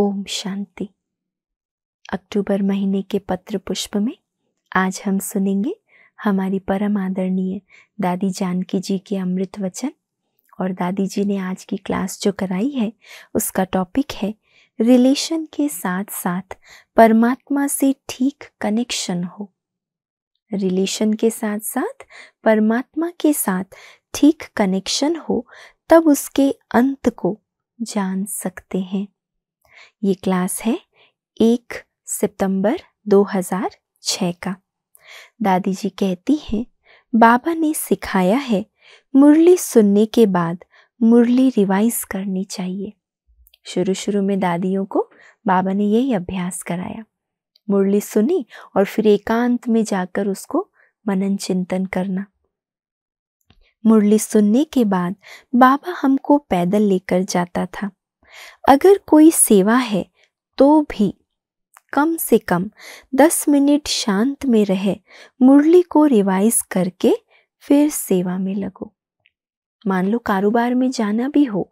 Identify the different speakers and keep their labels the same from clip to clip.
Speaker 1: ओम शांति अक्टूबर महीने के पत्र पुष्प में आज हम सुनेंगे हमारी परम आदरणीय दादी जानकी जी के अमृत वचन और दादी जी ने आज की क्लास जो कराई है उसका टॉपिक है रिलेशन के साथ साथ परमात्मा से ठीक कनेक्शन हो रिलेशन के साथ साथ परमात्मा के साथ ठीक कनेक्शन हो तब उसके अंत को जान सकते हैं ये क्लास है एक सितंबर 2006 का दादी जी कहती हैं बाबा ने सिखाया है मुरली सुनने के बाद मुरली रिवाइज करनी चाहिए शुरू शुरू में दादियों को बाबा ने यही अभ्यास कराया मुरली सुनी और फिर एकांत में जाकर उसको मनन चिंतन करना मुरली सुनने के बाद बाबा हमको पैदल लेकर जाता था अगर कोई सेवा है तो भी कम से कम दस मिनट शांत में रहे मुरली को रिवाइज करके फिर सेवा में लगो मान लो कारोबार में जाना भी हो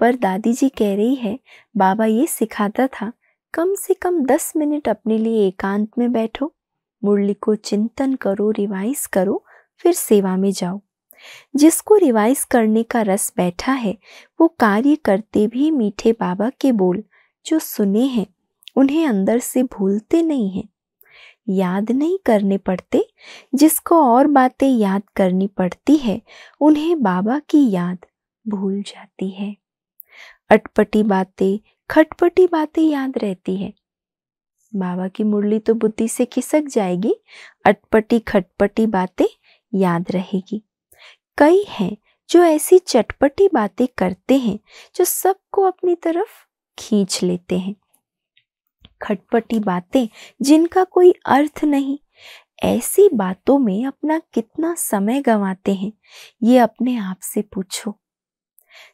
Speaker 1: पर दादी जी कह रही है बाबा ये सिखाता था कम से कम दस मिनट अपने लिए एकांत में बैठो मुरली को चिंतन करो रिवाइज करो फिर सेवा में जाओ जिसको रिवाइज करने का रस बैठा है वो कार्य करते भी मीठे बाबा के बोल जो सुने हैं उन्हें अंदर से भूलते नहीं हैं याद नहीं करने पड़ते जिसको और बातें याद करनी पड़ती है उन्हें बाबा की याद भूल जाती है अटपटी बातें खटपटी बातें याद रहती है बाबा की मुरली तो बुद्धि से खिसक जाएगी अटपटी खटपटी बातें याद रहेगी कई हैं जो ऐसी चटपटी बातें करते हैं जो सबको अपनी तरफ खींच लेते हैं खटपटी बातें जिनका कोई अर्थ नहीं ऐसी बातों में अपना कितना समय गंवाते हैं ये अपने आप से पूछो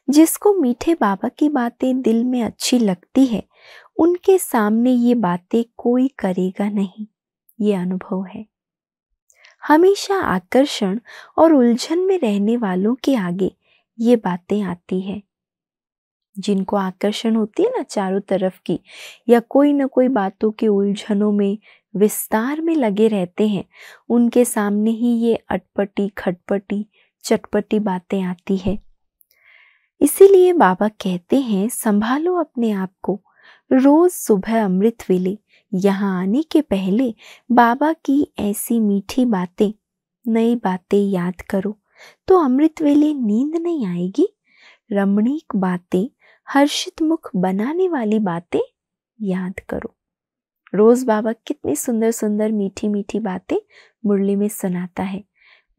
Speaker 1: जिसको मीठे बाबा की बातें दिल में अच्छी लगती है उनके सामने ये बातें कोई करेगा नहीं ये अनुभव है हमेशा आकर्षण और उलझन में रहने वालों के आगे ये बातें आती है जिनको आकर्षण होती है ना चारों तरफ की या कोई ना कोई बातों के उलझनों में विस्तार में लगे रहते हैं उनके सामने ही ये अटपटी खटपटी चटपटी बातें आती है इसीलिए बाबा कहते हैं संभालो अपने आप को रोज सुबह अमृत वेले यहाँ आने के पहले बाबा की ऐसी मीठी बातें नई बातें याद करो तो अमृत वेले नींद नहीं आएगी रमणीक बातें हर्षित मुख बनाने वाली बातें याद करो रोज बाबा कितनी सुंदर सुंदर मीठी मीठी बातें मुरली में सुनाता है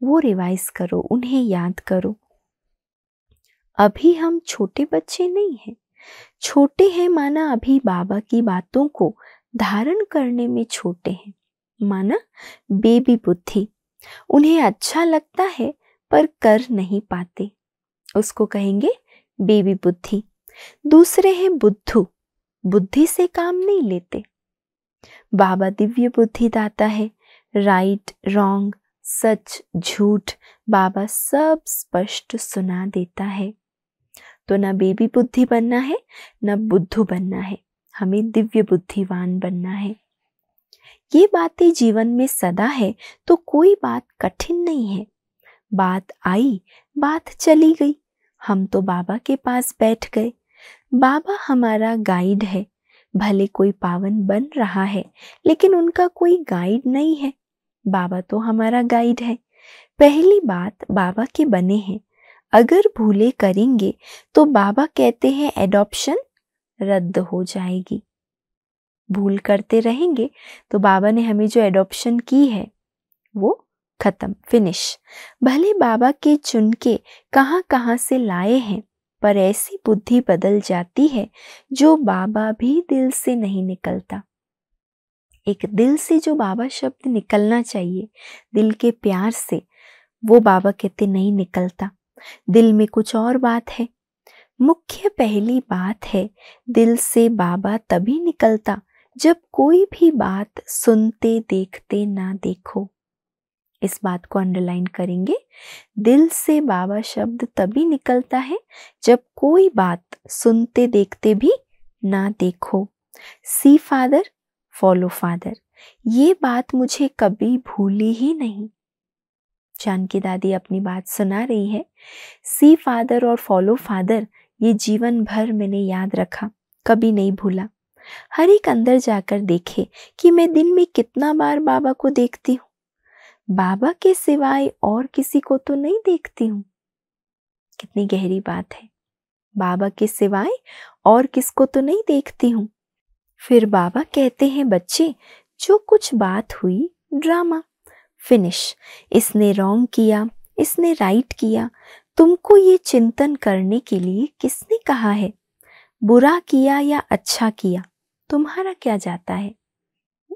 Speaker 1: वो रिवाइज करो उन्हें याद करो अभी हम छोटे बच्चे नहीं हैं छोटे हैं माना अभी बाबा की बातों को धारण करने में छोटे हैं माना बेबी बुद्धि उन्हें अच्छा लगता है पर कर नहीं पाते उसको कहेंगे बेबी बुद्धि दूसरे हैं बुद्धू बुद्धि से काम नहीं लेते बाबा दिव्य बुद्धि दाता है राइट रॉन्ग सच झूठ बाबा सब स्पष्ट सुना देता है तो ना बेबी बुद्धि बनना है ना बुद्धू बनना है हमें दिव्य बुद्धिवान बनना है ये बातें जीवन में सदा है तो कोई बात कठिन नहीं है बात आई बात चली गई हम तो बाबा के पास बैठ गए बाबा हमारा गाइड है भले कोई पावन बन रहा है लेकिन उनका कोई गाइड नहीं है बाबा तो हमारा गाइड है पहली बात बाबा के बने हैं अगर भूले करेंगे तो बाबा कहते हैं एडॉप्शन रद्द हो जाएगी भूल करते रहेंगे तो बाबा ने हमें जो एडॉप्शन की है वो खत्म फिनिश भले बाबा के चुनके कहाँ कहाँ से लाए हैं पर ऐसी बुद्धि बदल जाती है जो बाबा भी दिल से नहीं निकलता एक दिल से जो बाबा शब्द निकलना चाहिए दिल के प्यार से वो बाबा कहते नहीं निकलता दिल में कुछ और बात है मुख्य पहली बात है दिल से बाबा तभी निकलता जब कोई भी बात सुनते देखते ना देखो इस बात को अंडरलाइन करेंगे दिल से बाबा शब्द तभी निकलता है जब कोई बात सुनते देखते भी ना देखो सी फादर फॉलो फादर ये बात मुझे कभी भूली ही नहीं जानकी दादी अपनी बात सुना रही है सी फादर और फॉलो फादर ये जीवन भर मैंने याद रखा कभी नहीं भूला हर एक अंदर जाकर देखे कि मैं दिन में कितना बार बाबा को देखती हूँ बाबा के सिवाय और किसी को तो नहीं देखती हूँ कितनी गहरी बात है बाबा के सिवाय और किसको तो नहीं देखती हूँ फिर बाबा कहते हैं बच्चे जो कुछ बात हुई ड्रामा फिनिश इसने रॉन्ग किया इसने राइट किया तुमको ये चिंतन करने के लिए किसने कहा है बुरा किया या अच्छा किया तुम्हारा क्या जाता है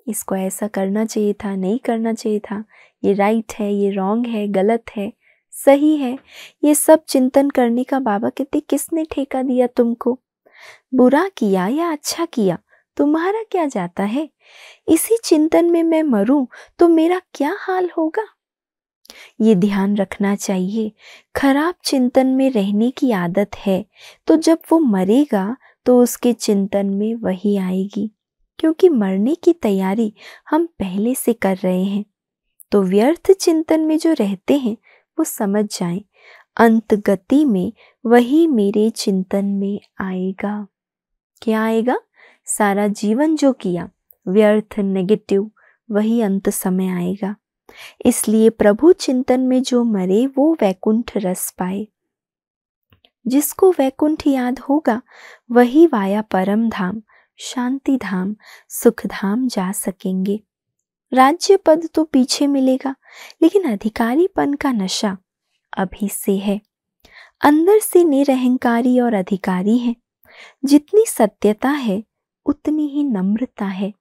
Speaker 1: इसको ऐसा करना चाहिए था नहीं करना चाहिए था ये राइट है ये रॉन्ग है गलत है सही है ये सब चिंतन करने का बाबा कहते किसने ठेका दिया तुमको बुरा किया या अच्छा किया तुम्हारा क्या जाता है इसी चिंतन में मैं मरूं तो मेरा क्या हाल होगा ये ध्यान रखना चाहिए खराब चिंतन में रहने की आदत है तो जब वो मरेगा तो उसके चिंतन में वही आएगी क्योंकि मरने की तैयारी हम पहले से कर रहे हैं तो व्यर्थ चिंतन में जो रहते हैं वो समझ जाए अंत गति में वही मेरे चिंतन में आएगा क्या आएगा सारा जीवन जो किया व्यर्थ नेगेटिव वही अंत समय आएगा इसलिए प्रभु चिंतन में जो मरे वो वैकुंठ रस पाए जिसको वैकुंठ याद होगा वही वाया परम धाम शांति धाम सुख धाम जा सकेंगे राज्य पद तो पीछे मिलेगा लेकिन अधिकारीपन का नशा अभी से है अंदर से निरहंकारी और अधिकारी है जितनी सत्यता है उतनी ही नम्रता है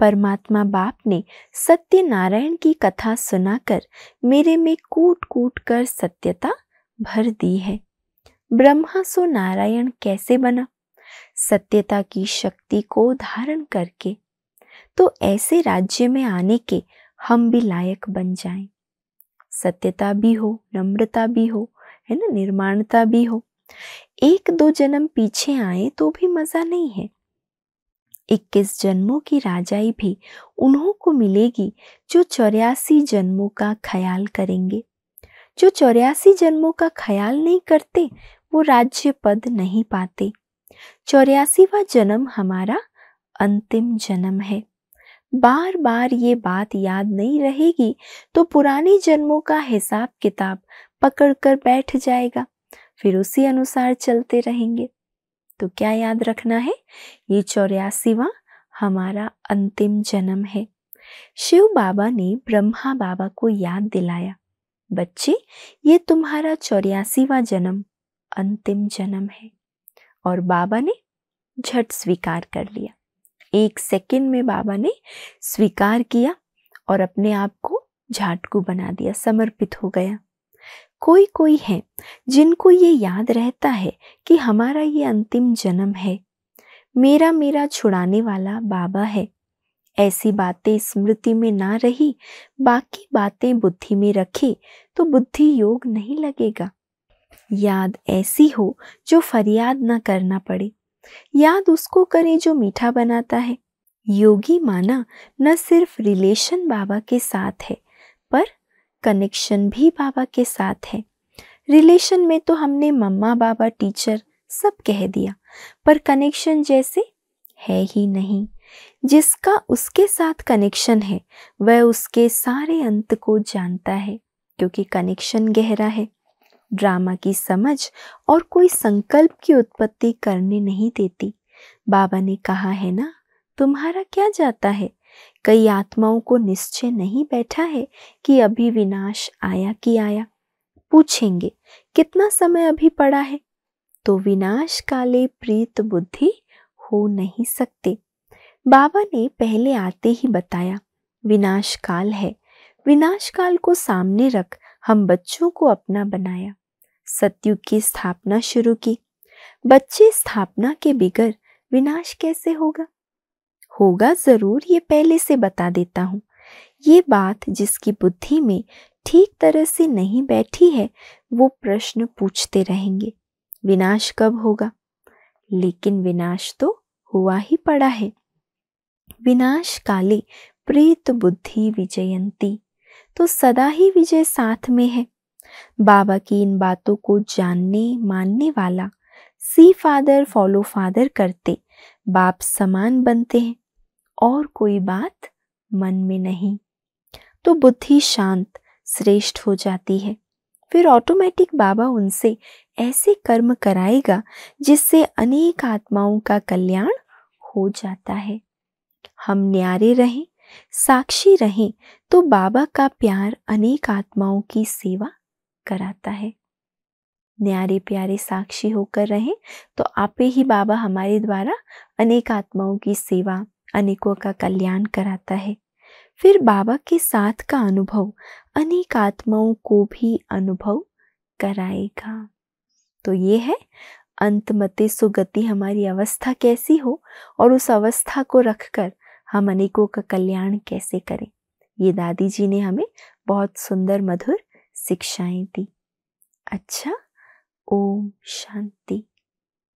Speaker 1: परमात्मा बाप ने सत्यनारायण की कथा सुनाकर मेरे में कूट कूट कर सत्यता भर दी है ब्रह्मा सो नारायण कैसे बना सत्यता की शक्ति को धारण करके तो ऐसे राज्य में आने के हम भी लायक बन जाएं। सत्यता भी हो नम्रता भी हो है ना निर्माणता भी हो एक दो जन्म पीछे आए तो भी मज़ा नहीं है इक्कीस जन्मों की राजाई भी उन्हों को मिलेगी जो चौरासी जन्मों का ख्याल करेंगे जो चौरासी जन्मों का ख्याल नहीं करते वो राज्य पद नहीं पाते चौरासीवा जन्म हमारा अंतिम जन्म है बार बार ये बात याद नहीं रहेगी तो पुराने जन्मों का हिसाब किताब पकड़कर बैठ जाएगा फिर उसी अनुसार चलते रहेंगे तो क्या याद रखना है ये चौरासीवा हमारा अंतिम जन्म है शिव बाबा ने ब्रह्मा बाबा को याद दिलाया बच्चे ये तुम्हारा चौरासीवा जन्म अंतिम जन्म है और बाबा ने झट स्वीकार कर लिया एक सेकंड में बाबा ने स्वीकार किया और अपने आप को झाटकू बना दिया समर्पित हो गया कोई कोई हैं जिनको ये याद रहता है कि हमारा ये अंतिम जन्म है मेरा मेरा छुड़ाने वाला बाबा है ऐसी बातें स्मृति में ना रही बाकी बातें बुद्धि में रखी तो बुद्धि योग नहीं लगेगा याद ऐसी हो जो फरियाद ना करना पड़े याद उसको करे जो मीठा बनाता है योगी माना न सिर्फ रिलेशन बाबा के साथ है पर कनेक्शन भी बाबा के साथ है रिलेशन में तो हमने मम्मा बाबा टीचर सब कह दिया पर कनेक्शन जैसे है ही नहीं जिसका उसके साथ कनेक्शन है वह उसके सारे अंत को जानता है क्योंकि कनेक्शन गहरा है ड्रामा की समझ और कोई संकल्प की उत्पत्ति करने नहीं देती बाबा ने कहा है ना तुम्हारा क्या जाता है कई आत्माओं को निश्चय नहीं बैठा है कि अभी विनाश आया कि आया पूछेंगे कितना समय अभी पड़ा है तो विनाश काले प्रीत बुद्धि हो नहीं सकते बाबा ने पहले आते ही बताया विनाश काल है विनाश काल को सामने रख हम बच्चों को अपना बनाया सत्यु की स्थापना शुरू की बच्चे स्थापना के बिगर विनाश कैसे होगा होगा ज़रूर ये पहले से बता देता हूँ ये बात जिसकी बुद्धि में ठीक तरह से नहीं बैठी है वो प्रश्न पूछते रहेंगे विनाश कब होगा लेकिन विनाश तो हुआ ही पड़ा है विनाश काले प्रीत बुद्धि विजयंती तो सदा ही विजय साथ में है बाबा की इन बातों को जानने मानने वाला सी फादर फॉलो फादर करते बाप समान बनते हैं और कोई बात मन में नहीं तो बुद्धि शांत श्रेष्ठ हो जाती है फिर ऑटोमेटिक बाबा उनसे ऐसे कर्म कराएगा जिससे अनेक आत्माओं का कल्याण हो जाता है हम न्यारे रहें साक्षी रहें तो बाबा का प्यार अनेक आत्माओं की सेवा कराता है न्यारे प्यारे साक्षी होकर रहें तो आपे ही बाबा हमारे द्वारा अनेक आत्माओं की सेवा अनेकों का कल्याण कराता है फिर बाबा के साथ का अनुभव अनेक आत्माओं को भी अनुभव कराएगा तो ये है अंतमते सुगति हमारी अवस्था कैसी हो और उस अवस्था को रखकर हम अनेकों का कल्याण कैसे करें ये दादी जी ने हमें बहुत सुंदर मधुर शिक्षाएं दी अच्छा ओम शांति